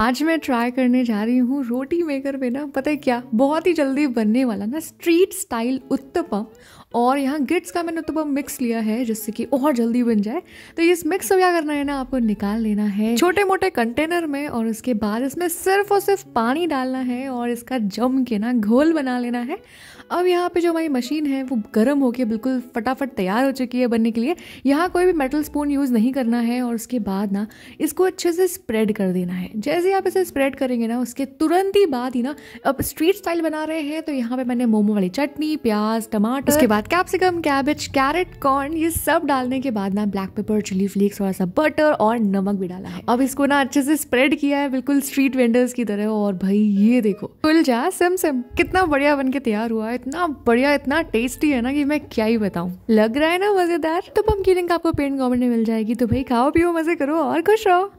आज मैं ट्राई करने जा रही हूँ रोटी मेकर पे ना पता है क्या बहुत ही जल्दी बनने वाला ना स्ट्रीट स्टाइल उत्तपम और यहाँ गिट्स का मैंने उत्तपम मिक्स लिया है जिससे कि और जल्दी बन जाए तो ये मिक्स क्या करना है ना आपको निकाल लेना है छोटे मोटे कंटेनर में और उसके बाद इसमें सिर्फ और सिर्फ पानी डालना है और इसका जम के ना घोल बना लेना है अब यहाँ पे जो हमारी मशीन है वो गर्म होके बिल्कुल फटाफट तैयार हो चुकी है बनने के लिए यहाँ कोई भी मेटल स्पून यूज़ नहीं करना है और उसके बाद ना इसको अच्छे से स्प्रेड कर देना है जैसे जैसे आप इसे स्प्रेड करेंगे ना उसके तुरंत ही बाद ही ना अब स्ट्रीट स्टाइल बना रहे हैं तो यहाँ पे मैंने मोमो वाली चटनी प्याज टमाटर उसके बाद कैप्सिकम कैबेज कैरेट कॉर्न ये सब डालने के बाद ना ब्लैक पेपर चिली फ्लेक्स थोड़ा सा बटर और नमक भी डाला है अब इसको ना अच्छे से स्प्रेड किया है बिल्कुल स्ट्रीट वेंडर्स की तरह और भाई ये देखो जा सिम सिम कितना बढ़िया बन के तैयार हुआ है इतना बढ़िया इतना टेस्टी है ना कि मैं क्या ही बताऊं लग रहा है ना मजेदार तो पम्पकी लिंक आपको पेंट कॉमेंट में मिल जाएगी तो भाई खाओ पियो मजे करो और खुश रहो